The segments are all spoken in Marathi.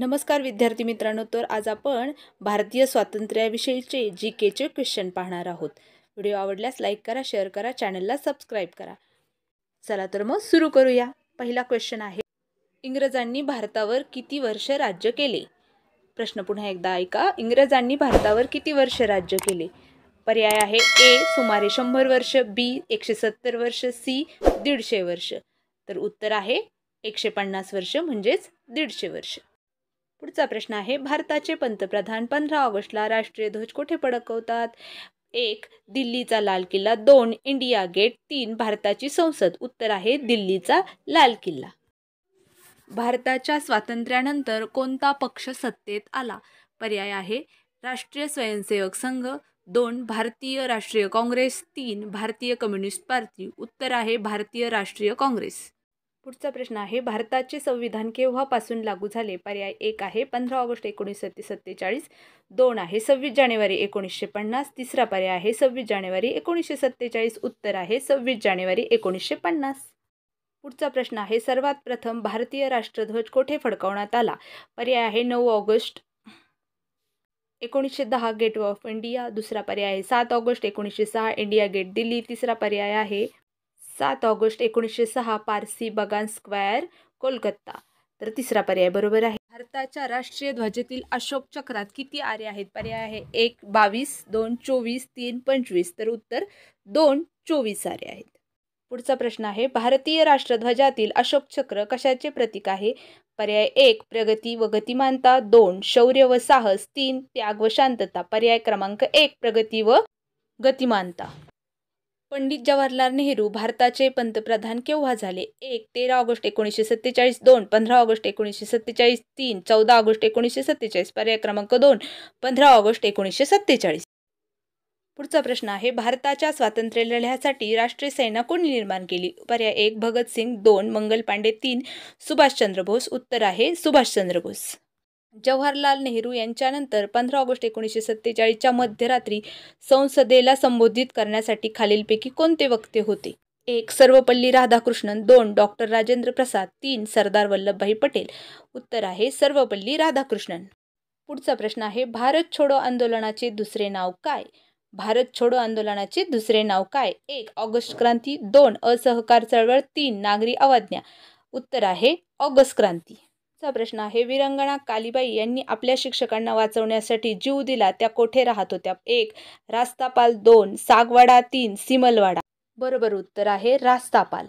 नमस्कार विद्यार्थी मित्रांनो तर आज आपण भारतीय स्वातंत्र्याविषयीचे जी केचे क्वेश्चन पाहणार आहोत व्हिडिओ आवडल्यास लाईक करा शेअर करा चॅनलला सबस्क्राईब करा चला तर मग सुरू करूया पहिला क्वेश्चन आहे इंग्रजांनी भारतावर किती वर्ष राज्य केले प्रश्न पुन्हा एकदा ऐका इंग्रजांनी भारतावर किती वर्ष राज्य केले पर्याय आहे ए सुमारे शंभर वर्ष बी एकशे सत्तर वर्ष सी दीडशे वर्ष तर उत्तर आहे एकशे पन्नास वर्ष म्हणजेच दीडशे वर्ष पुढचा प्रश्न आहे भारताचे पंतप्रधान पंधरा ऑगस्टला राष्ट्रीय ध्वज कुठे पडकवतात एक दिल्लीचा लाल किल्ला दोन इंडिया गेट तीन भारताची संसद उत्तर आहे दिल्लीचा लाल किल्ला भारताच्या स्वातंत्र्यानंतर कोणता पक्ष सत्तेत आला पर्याय आहे राष्ट्रीय स्वयंसेवक संघ दोन भारतीय राष्ट्रीय काँग्रेस तीन भारतीय कम्युनिस्ट पार्टी उत्तर आहे भारतीय राष्ट्रीय काँग्रेस पुढचा प्रश्न आहे भारताचे संविधान केव्हापासून लागू झाले पर्याय एक आहे पंधरा ऑगस्ट एकोणीसशे सत्तेचाळीस दोन आहे सव्वीस जानेवारी एकोणीसशे पन्नास तिसरा पर्याय आहे सव्वीस जानेवारी एकोणीसशे सत्तेचाळीस उत्तर आहे सव्वीस जानेवारी एकोणीसशे पन्नास पुढचा प्रश्न आहे सर्वात प्रथम भारतीय राष्ट्रध्वज कोठे फडकवण्यात आला पर्याय आहे नऊ ऑगस्ट एकोणीसशे दहा गेटवे ऑफ इंडिया दुसरा पर्याय आहे सात ऑगस्ट एकोणीसशे सहा इंडिया गेट दिल्ली तिसरा पर्याय आहे सात ऑगस्ट एकोणीसशे सहा पारसी बगान स्क्वेअर कोलकाता तर तिसरा पर्याय बरोबर आहे भारताच्या राष्ट्रीय ध्वजेतील अशोक चक्रात किती आरे आहेत पर्याय आहे एक बावीस दोन चोवीस तीन पंचवीस तर उत्तर दोन चोवीस आरे आहेत पुढचा प्रश्न आहे भारतीय राष्ट्रध्वजातील अशोक चक्र कशाचे प्रतीक आहे पर्याय एक प्रगती व गतिमानता दोन शौर्य व साहस तीन त्याग व शांतता पर्याय क्रमांक एक प्रगती व गतिमानता पंडित जवाहरलाल नेहरू भारताचे पंतप्रधान केव्हा झाले एक तेरा ऑगस्ट एकोणीसशे सत्तेचाळीस दोन पंधरा ऑगस्ट एकोणीसशे सत्तेचाळीस तीन चौदा ऑगस्ट एकोणीसशे सत्तेचाळीस पर्याय क्रमांक दोन पंधरा ऑगस्ट एकोणीसशे सत्तेचाळीस पुढचा प्रश्न आहे भारताच्या स्वातंत्र्य लढ्यासाठी राष्ट्रीय सेना कोणी निर्माण केली पर्याय एक भगतसिंग दोन मंगल पांडे तीन सुभाषचंद्र बोस उत्तर आहे सुभाषचंद्र बोस जवाहरलाल नेहरू यांच्यानंतर पंधरा ऑगस्ट एकोणीसशे सत्तेचाळीसच्या मध्यरात्री संसदेला संबोधित करण्यासाठी खालीलपैकी कोणते वक्ते होते एक सर्वपल्ली राधाकृष्णन दोन डॉक्टर राजेंद्र प्रसाद तीन सरदार वल्लभभाई पटेल उत्तर आहे सर्वपल्ली राधाकृष्णन पुढचा प्रश्न आहे भारत छोडो आंदोलनाचे दुसरे नाव काय भारत छोडो आंदोलनाचे दुसरे नाव काय एक ऑगस्ट क्रांती दोन असहकार चळवळ तीन नागरी अवाज्ञा उत्तर आहे ऑगस्ट क्रांती पुढचा प्रश्न आहे विरंगणा कालीबाई यांनी आपल्या शिक्षकांना वाचवण्यासाठी जीव दिला त्या कोठे राहत होत्या एक रास्तापाल दोन सागवाडा तीन सिमलवाडा बरोबर उत्तर आहे रास्तापाल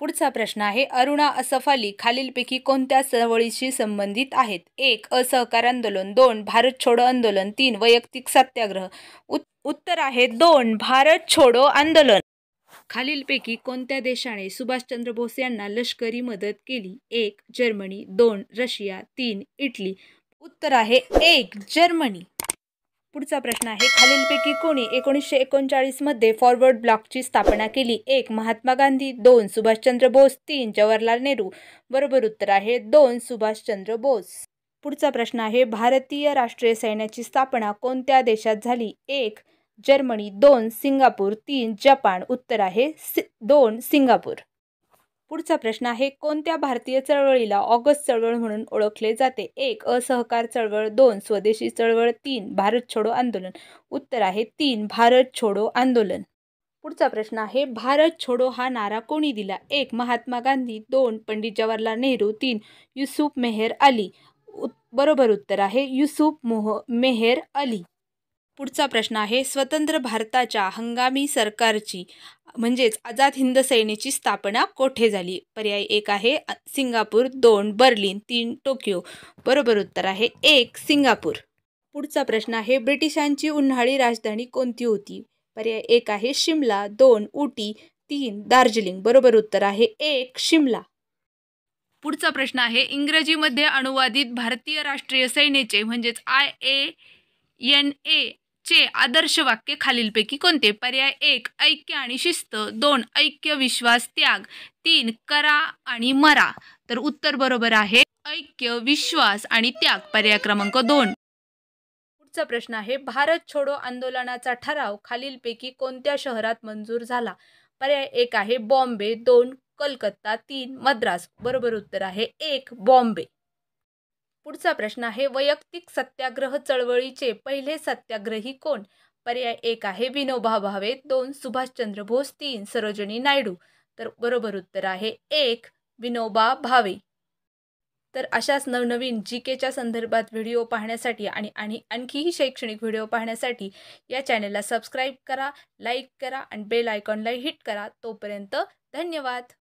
पुढचा प्रश्न आहे अरुणा असफाली खालीलपैकी कोणत्या चळवळीशी संबंधित आहेत एक असहकार आंदोलन दोन भारत छोडो आंदोलन तीन वैयक्तिक सत्याग्रह उत, उत्तर आहे दोन भारत छोडो आंदोलन खालीलपैकी कोणत्या देशाने सुभाषचंद्र बोस यांना लष्करी मदत केली एक जर्मनी दोन रशिया तीन इटली उत्तर आहे एक जर्मनी पुढचा प्रश्न आहे खालीलपैकी कोणी एकोणीसशे एकोणचाळीसमध्ये फॉरवर्ड ब्लॉकची स्थापना केली एक महात्मा गांधी दोन सुभाषचंद्र बोस तीन जवाहरलाल नेहरू बरोबर उत्तर आहे दोन सुभाषचंद्र बोस पुढचा प्रश्न आहे भारतीय राष्ट्रीय सैन्याची स्थापना कोणत्या देशात झाली एक जर्मनी दोन सिंगापूर तीन जपान उत्तर आहे सि दोन सिंगापूर पुढचा प्रश्न आहे कोणत्या भारतीय चळवळीला ऑगस्ट चळवळ म्हणून ओळखले जाते एक असहकार चळवळ दोन स्वदेशी चळवळ तीन भारत छोडो आंदोलन उत्तर आहे तीन भारत छोडो आंदोलन पुढचा प्रश्न आहे भारत छोडो हा नारा कोणी दिला एक महात्मा गांधी दोन पंडित जवाहरलाल नेहरू तीन युसुफ मेहर अली बरोबर उत्तर आहे युसुफ मोह मेहर अली पुढचा प्रश्न आहे स्वतंत्र भारताच्या हंगामी सरकारची म्हणजेच आझाद हिंद सेनेची स्थापना कोठे झाली पर्याय एक आहे सिंगापूर दोन बर्लिन तीन टोकियो बरोबर उत्तर आहे एक सिंगापूर पुढचा प्रश्न आहे ब्रिटिशांची उन्हाळी राजधानी कोणती होती पर्याय एक आहे शिमला दोन उटी तीन दार्जिलिंग बरोबर उत्तर आहे एक शिमला पुढचा प्रश्न आहे इंग्रजीमध्ये अनुवादित भारतीय राष्ट्रीय सैनेचे म्हणजेच आय ए एन ए चे आदर्श वाक्य खालीलपैकी कोणते पर्याय एक ऐक्य आणि शिस्त दोन ऐक्य विश्वास त्याग तीन करा आणि मरा तर उत्तर बरोबर आहे ऐक्य विश्वास आणि त्याग पर्याय क्रमांक दोन पुढचा प्रश्न आहे भारत छोडो आंदोलनाचा ठराव खालीलपैकी कोणत्या शहरात मंजूर झाला पर्याय एक आहे बॉम्बे दोन कलकत्ता तीन मद्रास बरोबर उत्तर आहे एक बॉम्बे पुढचा प्रश्न आहे वैयक्तिक सत्याग्रह चळवळीचे पहिले सत्याग्रही कोण पर्याय एक आहे विनोबा भावे दोन सुभाषचंद्र बोस तीन सरोजनी नायडू तर बरोबर उत्तर आहे एक विनोबा भावे तर अशाच नवनवीन जी केच्या संदर्भात व्हिडिओ पाहण्यासाठी आणि आणि आणखीही शैक्षणिक व्हिडिओ पाहण्यासाठी या चॅनेलला सबस्क्राईब करा लाईक करा आणि बेल आयकॉनला हिट करा तोपर्यंत धन्यवाद